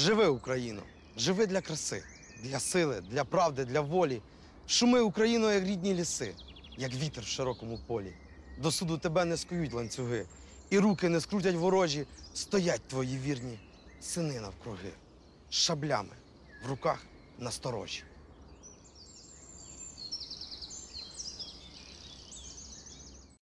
Живи Україну! Живи для краси, для сили, для правди, для волі. Шуми Україну, як рідні ліси, як вітер в широкому полі. До суду тебе не скують ланцюги, і руки не скрутять ворожі, стоять твої вірні сини навкруги, шаблями в руках насторожі.